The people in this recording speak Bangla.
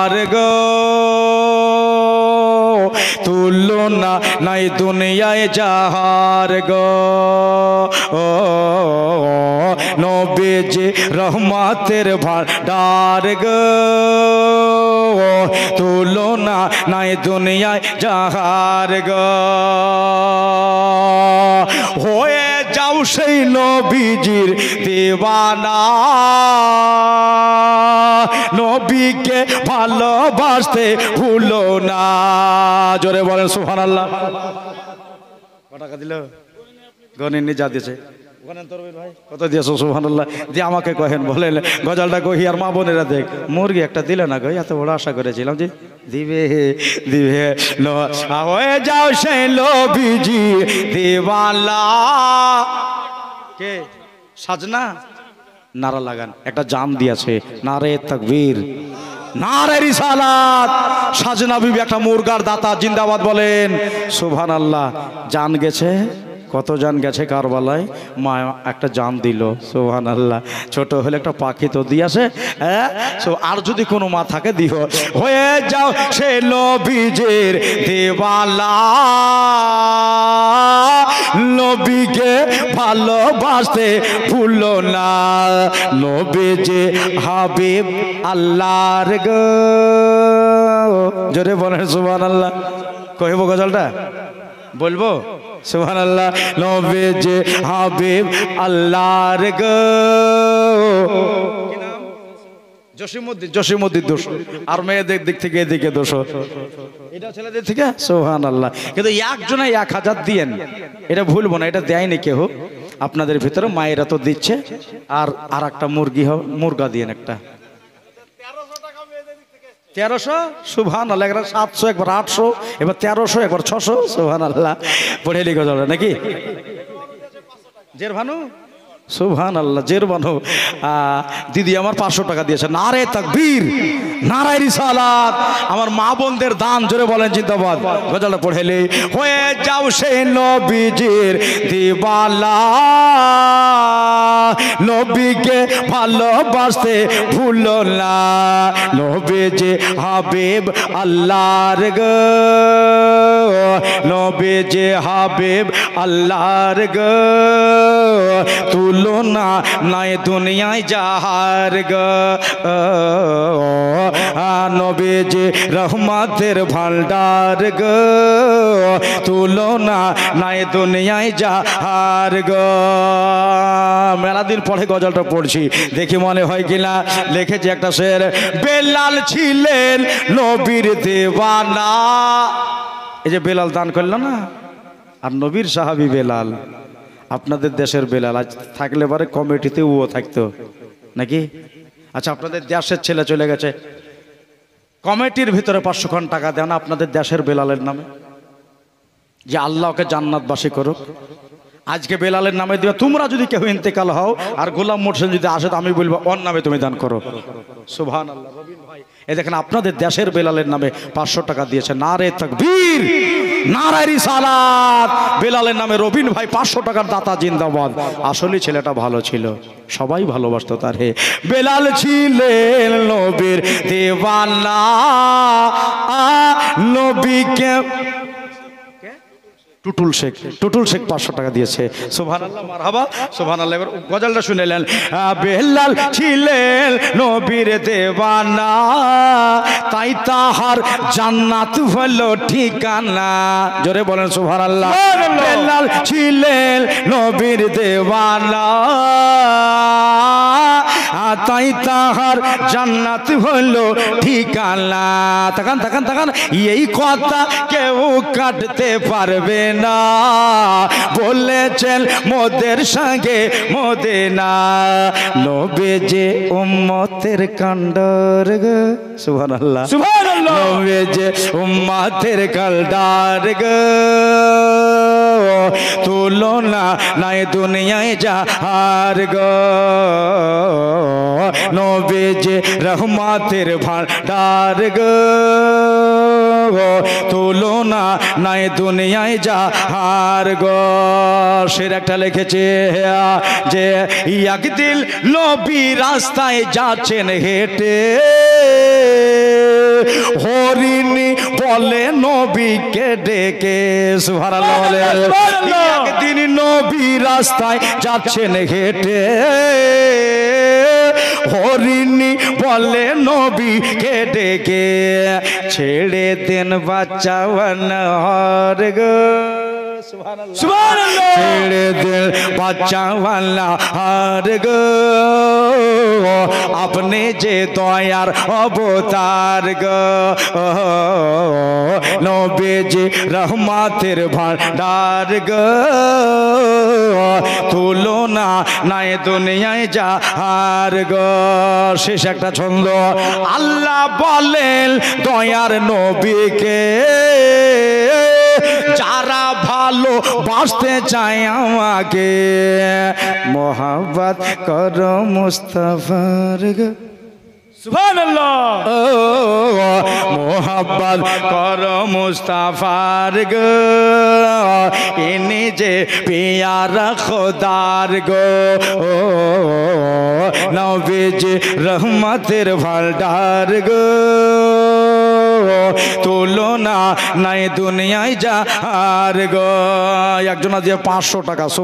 আর গো না নাই দুনিয়ায় যাহার গো ও নবীজি রহমাতের ভাণ্ডার গো না নাই দুনিয়ায় যাহার গো হয়ে সেই নবীজির দেওয়ানা নবীকে ভালোবাসতে ভুল না জোরে বলেন সুফান আল্লাহ টাকা দিল গণিনী যা দিয়েছে দিয়ে আমাকে কহেন কহি আর মা দেখ মুরগি একটা দিলে না এত করেছিলাম যে দিবে দিবে যাও কে সাজনা নারা লাগান একটা জাম দিয়েছে নারে তকবীর নারে রিসালাত সাজনা বিবি একটা মুরগার দাতা জিন্দাবাদ বলেন সুবহানাল্লাহ জান গেছে কতজন গেছে কারবালায় মা একটা যান দিল সোহান আল্লাহ ছোট হলে একটা পাখি তো দিয়েছে হ্যাঁ সো আর যদি কোনো মা থাকে দিহ হয়ে যাও সে লবিজের দেওয়ালা লবিকে ভালোবাসতে ভুল না নবী যে আল্লাহ আল্লাহর গো জোরে সোহান আল্লাহ কহিব গজলটা বলবো সুহান আল্লাহ নবে যে হাবিব আর মেয়েদের দিক থেকে এদিকে এটা ছেলেদের থেকে সোহান আল্লাহ কিন্তু একজনে এক হাজার দিয়েন এটা না এটা দেয়নি আপনাদের ভিতরে মায়েরা তো দিচ্ছে আর আর একটা মুরগি মুরগা দিয়েন একটা তেরোশো সুভান আল্লাহ একবার সাতশো একবার আটশো এবার তেরোশো একবার ছশো সুভান আল্লাহ পড়ে লিখে যাবে নাকি জের ভানু সুভান আল্লাহ জের ভানু দিদি আমার পাঁচশো টাকা দিয়েছে নারে তাকবীর নারায় রিসালাত আমার মা বোনদের দান জোরে বলেন চিন্তাবাদ গজলটা পড়েলি হয়ে যাও সে নবীজির দিবালা নবীকে ভালোবাসতে ভুল না নবে যে হাবিব আল্লাহর গ নবে যে হাবিব আল্লাহর গ তুলো না নাই দুনিয়ায় যাহার গ নবে যে রহমাতের গ তুলো না নাই দুনিয়ায় যাহার গ মেলা দিন পরে গজ গজলটা পড়ছি দেখি মনে হয় কিনা লিখেছে একটা শের বেলাল ছিলেন নবীর দেওয়ানা এই যে বেলাল দান করল না আর নবীর সাহাবি বেলাল আপনাদের দেশের বেলাল আজ থাকলে পরে কমিটিতে ও থাকতো নাকি আচ্ছা আপনাদের দেশের ছেলে চলে গেছে কমিটির ভিতরে পাঁচশোখান টাকা দেন আপনাদের দেশের বেলালের নামে যে আল্লাহকে জান্নাতবাসী করুক আজকে বেলালের নামে দিবে তোমরা যদি কেউ ইন্তেকাল হও আর গোলাম মোটসেন যদি আসে তো আমি বলবো অন নামে তুমি দান করো সুভান ভাই এ দেখেন আপনাদের দেশের বেলালের নামে পাঁচশো টাকা দিয়েছে নারে রে তকবীর নারায়ণী সালাদ বেলালের নামে রবিন ভাই পাঁচশো টাকার দাতা জিন্দাবাদ আসলে ছেলেটা ভালো ছিল সবাই ভালোবাসত তার হে বেলাল ছিলেন নবীর দেওয়ানা নবীকে টুটুল শেখ টুটুল শেখ পাঁচশো টাকা দিয়েছে সোভান আল্লাহ মারহাবা সোভান আল্লাহ এবার গজালটা শুনে নেন বেহলাল ছিলেন নবীর দেবানা তাই তাহার জান্নাত হল ঠিকানা জোরে বলেন সোভান আল্লাহ বেহলাল ছিলেন নবীর দেবানা তাই তাহার জান্নাত হলো ঠিকানা তখন তখন তখন এই কথা কেউ কাটতে পারবে না বলেছেন মোদের সঙ্গে মোদে না নবে যে উম্মতের কাণ্ডর গো সুভানাল্লাহ সুবহানাল্লাহ নবে যে উম্মতের কাণ্ডার গো হলো না নাই দুনিয়ায় যা আর গো নবে যে রহমাতের ভাণ্ডার গো তুলো না নাই দুনিয়ায় যা হার গো সের একটা লিখেছে যে একদিল নবী রাস্তায় যাচ্ছেন হেঁটে হরিণী বলে নবীকে ডেকে বলে একদিন নবী রাস্তায় যাচ্ছেন হেঁটে হরিণী বলে নবী কে ডেকে ছেড়ে দেন বাচ্চা হর গো গো আপনি যে দয়ার অবতার গো রহমাতের ভান্ডার গুলো না নাই দুনিয়ায় যা আর গো শেষ একটা ছন্দ আল্লাহ বলেন দয়ার নবীকে बसते चाहे आगे मोहब्बत करो मुस्तफर मोहब्बत करो मुस्तफार गो इनजे प्यार खुदार गो नवीज रहमतिर भलडार गो তুলনা নাই দুনিয়ায় যা আর গো একজন দিয়ে পাঁচশো টাকা